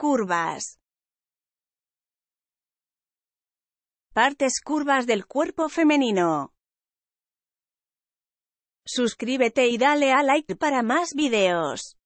Curvas. Partes curvas del cuerpo femenino. Suscríbete y dale a like para más videos.